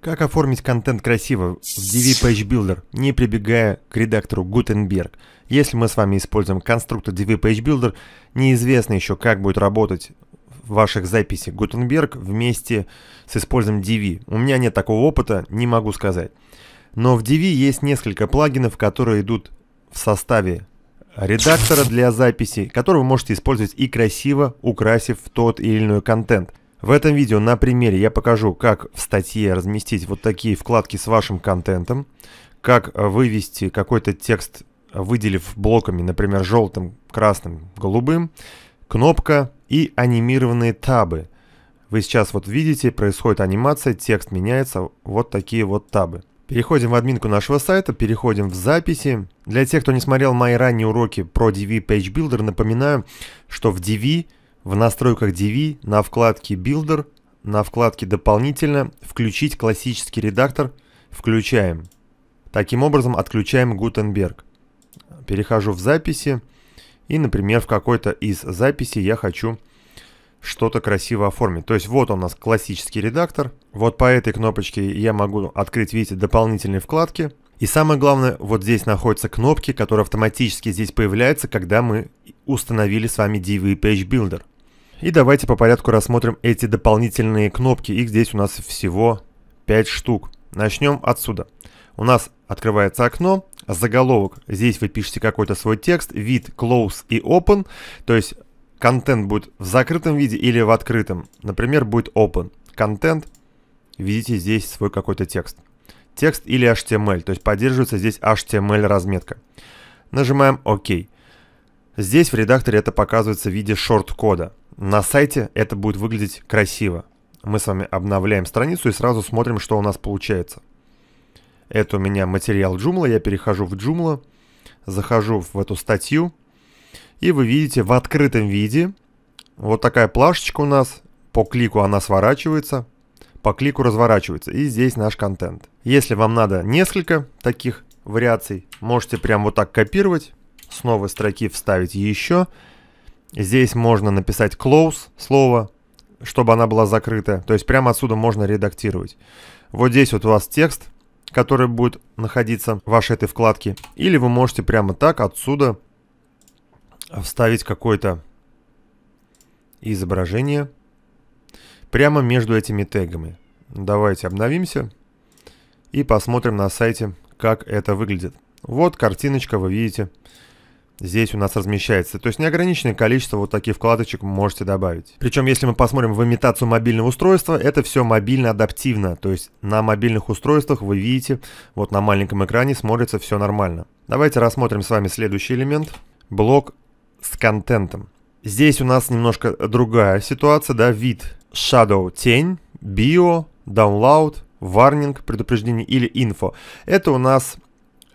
Как оформить контент красиво в DV Page Builder, не прибегая к редактору Gutenberg? Если мы с вами используем конструктор DV Page Builder, неизвестно еще, как будет работать ваших записей Gutenberg вместе с использованием DV. У меня нет такого опыта, не могу сказать. Но в DV есть несколько плагинов, которые идут в составе редактора для записи, который вы можете использовать и красиво, украсив тот или иной контент – в этом видео на примере я покажу, как в статье разместить вот такие вкладки с вашим контентом, как э, вывести какой-то текст, выделив блоками, например, желтым, красным, голубым, кнопка и анимированные табы. Вы сейчас вот видите, происходит анимация, текст меняется, вот такие вот табы. Переходим в админку нашего сайта, переходим в записи. Для тех, кто не смотрел мои ранние уроки про DV Page Builder, напоминаю, что в DV в настройках DV на вкладке Builder, на вкладке «Дополнительно» включить классический редактор «Включаем». Таким образом отключаем Gutenberg. Перехожу в записи и, например, в какой-то из записей я хочу что-то красиво оформить. То есть вот у нас классический редактор. Вот по этой кнопочке я могу открыть, видите, дополнительные вкладки. И самое главное, вот здесь находятся кнопки, которые автоматически здесь появляются, когда мы установили с вами DV Page Builder. И давайте по порядку рассмотрим эти дополнительные кнопки. Их здесь у нас всего 5 штук. Начнем отсюда. У нас открывается окно, заголовок. Здесь вы пишете какой-то свой текст, вид close и open. То есть контент будет в закрытом виде или в открытом. Например, будет open. Контент. Видите здесь свой какой-то текст. Текст или HTML. То есть поддерживается здесь HTML разметка. Нажимаем ОК. OK. Здесь в редакторе это показывается в виде шорт-кода. На сайте это будет выглядеть красиво. Мы с вами обновляем страницу и сразу смотрим, что у нас получается. Это у меня материал Joomla, я перехожу в Joomla, захожу в эту статью, и вы видите в открытом виде вот такая плашечка у нас, по клику она сворачивается, по клику разворачивается, и здесь наш контент. Если вам надо несколько таких вариаций, можете прям вот так копировать, снова строки вставить еще, Здесь можно написать close слово, чтобы она была закрыта. То есть прямо отсюда можно редактировать. Вот здесь вот у вас текст, который будет находиться в вашей этой вкладке. Или вы можете прямо так отсюда вставить какое-то изображение прямо между этими тегами. Давайте обновимся и посмотрим на сайте, как это выглядит. Вот картиночка, вы видите здесь у нас размещается. То есть неограниченное количество вот таких вкладочек можете добавить. Причем, если мы посмотрим в имитацию мобильного устройства, это все мобильно адаптивно. То есть на мобильных устройствах вы видите, вот на маленьком экране смотрится все нормально. Давайте рассмотрим с вами следующий элемент. Блок с контентом. Здесь у нас немножко другая ситуация, да, вид Shadow, тень, Bio, Download, Warning, предупреждение или Info. Это у нас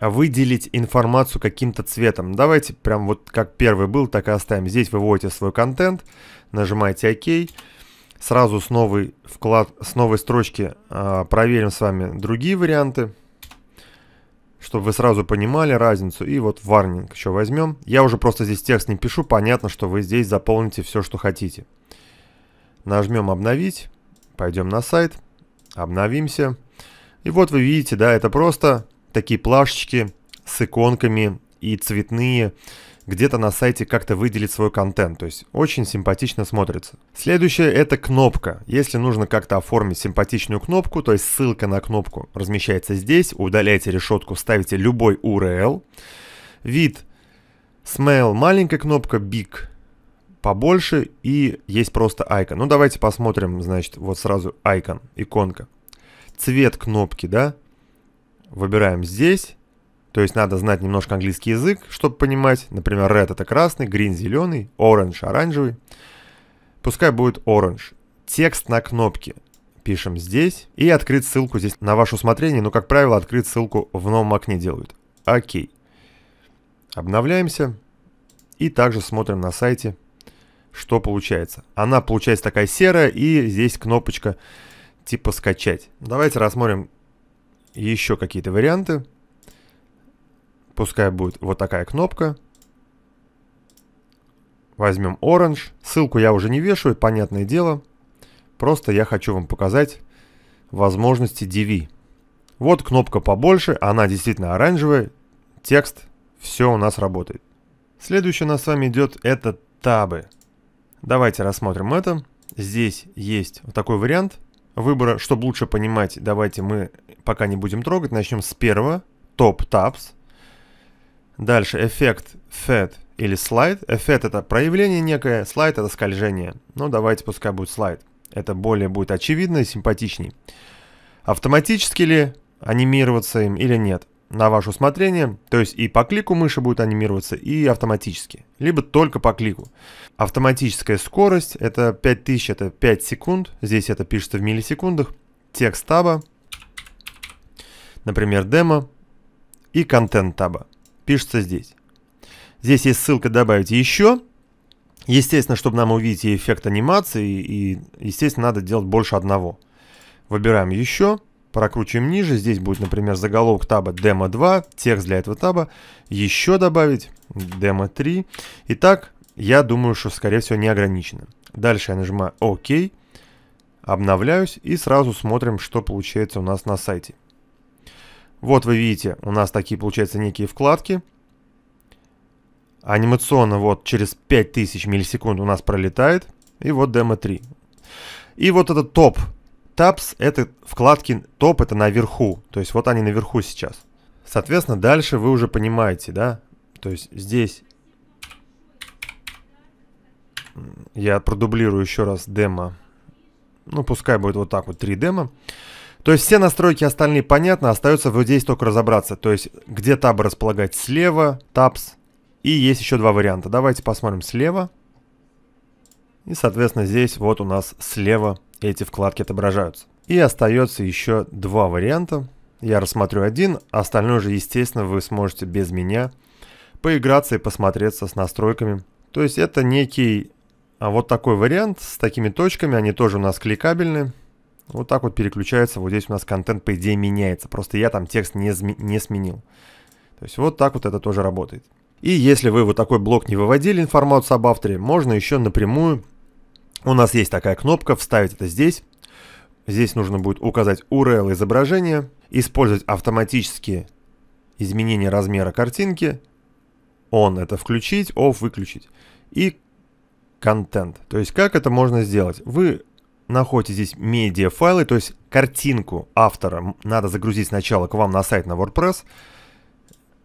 а выделить информацию каким-то цветом. Давайте прям вот как первый был, так и оставим. Здесь выводите свой контент, нажимаете ОК. Сразу с новой, вклад, с новой строчки э, проверим с вами другие варианты, чтобы вы сразу понимали разницу. И вот варнинг еще возьмем. Я уже просто здесь текст не пишу, понятно, что вы здесь заполните все, что хотите. Нажмем обновить, пойдем на сайт, обновимся. И вот вы видите, да, это просто такие плашечки с иконками и цветные где-то на сайте как-то выделить свой контент. То есть очень симпатично смотрится. Следующее это кнопка. Если нужно как-то оформить симпатичную кнопку, то есть ссылка на кнопку размещается здесь, удаляете решетку, ставите любой URL. Вид Smell маленькая кнопка, Big побольше и есть просто icon. Ну давайте посмотрим, значит, вот сразу icon, иконка. Цвет кнопки, да, выбираем здесь. То есть надо знать немножко английский язык, чтобы понимать. Например, red это красный, green зеленый, orange оранжевый. Пускай будет orange. Текст на кнопке пишем здесь. И открыть ссылку здесь на ваше усмотрение. Но, как правило, открыть ссылку в новом окне делают. Окей. Обновляемся. И также смотрим на сайте, что получается. Она получается такая серая, и здесь кнопочка типа «Скачать». Давайте рассмотрим еще какие-то варианты. Пускай будет вот такая кнопка. Возьмем Orange. Ссылку я уже не вешаю, понятное дело. Просто я хочу вам показать возможности DV. Вот кнопка побольше, она действительно оранжевая. Текст, все у нас работает. Следующее у нас с вами идет это табы. Давайте рассмотрим это. Здесь есть вот такой вариант. Выбора, чтобы лучше понимать, давайте мы пока не будем трогать. Начнем с первого. Top Tabs. Дальше эффект Fed или слайд. Эффект это проявление некое, слайд это скольжение. Ну давайте пускай будет слайд. Это более будет очевидно и симпатичней. Автоматически ли анимироваться им или нет? на ваше усмотрение, то есть и по клику мыши будет анимироваться, и автоматически, либо только по клику. Автоматическая скорость это 5000, это 5 секунд, здесь это пишется в миллисекундах, текст таба, например, демо, и контент таба, пишется здесь. Здесь есть ссылка «Добавить еще», Естественно, чтобы нам увидеть эффект анимации, и, естественно, надо делать больше одного. Выбираем еще прокручиваем ниже. Здесь будет, например, заголовок таба демо 2, текст для этого таба. Еще добавить демо 3. Итак, я думаю, что, скорее всего, не ограничено. Дальше я нажимаю ОК, обновляюсь и сразу смотрим, что получается у нас на сайте. Вот вы видите, у нас такие, получаются некие вкладки. Анимационно вот через 5000 миллисекунд у нас пролетает. И вот демо 3. И вот этот топ Tabs — это вкладки топ, это наверху. То есть вот они наверху сейчас. Соответственно, дальше вы уже понимаете, да? То есть здесь я продублирую еще раз демо. Ну, пускай будет вот так вот, три демо. То есть все настройки остальные понятно, остается вот здесь только разобраться. То есть где табы располагать слева, tabs И есть еще два варианта. Давайте посмотрим слева. Слева. И, соответственно, здесь вот у нас слева эти вкладки отображаются. И остается еще два варианта. Я рассмотрю один, остальное же, естественно, вы сможете без меня поиграться и посмотреться с настройками. То есть это некий а, вот такой вариант с такими точками, они тоже у нас кликабельны. Вот так вот переключается, вот здесь у нас контент, по идее, меняется. Просто я там текст не, не сменил. То есть вот так вот это тоже работает. И если вы вот такой блок не выводили информацию об авторе, можно еще напрямую у нас есть такая кнопка, вставить это здесь. Здесь нужно будет указать URL изображения, использовать автоматические изменения размера картинки, on это включить, off выключить, и контент. То есть как это можно сделать? Вы находите здесь медиафайлы, то есть картинку автора надо загрузить сначала к вам на сайт на WordPress.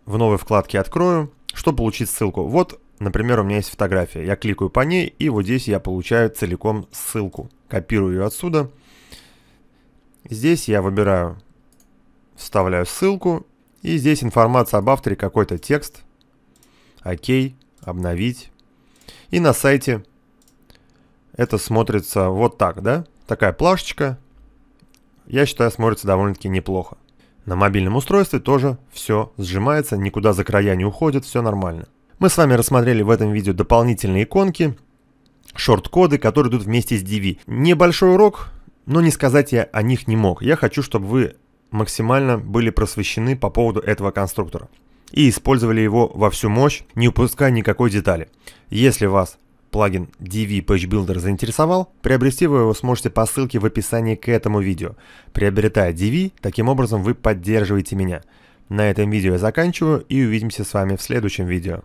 В новой вкладке открою, чтобы получить ссылку. Вот Например, у меня есть фотография. Я кликаю по ней, и вот здесь я получаю целиком ссылку. Копирую ее отсюда. Здесь я выбираю, вставляю ссылку, и здесь информация об авторе, какой-то текст. Окей, обновить. И на сайте это смотрится вот так, да? Такая плашечка. Я считаю, смотрится довольно-таки неплохо. На мобильном устройстве тоже все сжимается, никуда за края не уходит, все нормально. Мы с вами рассмотрели в этом видео дополнительные иконки, шорт-коды, которые идут вместе с DV. Небольшой урок, но не сказать я о них не мог. Я хочу, чтобы вы максимально были просвещены по поводу этого конструктора и использовали его во всю мощь, не упуская никакой детали. Если вас плагин DV Page Builder заинтересовал, приобрести вы его сможете по ссылке в описании к этому видео. Приобретая DV, таким образом вы поддерживаете меня. На этом видео я заканчиваю и увидимся с вами в следующем видео.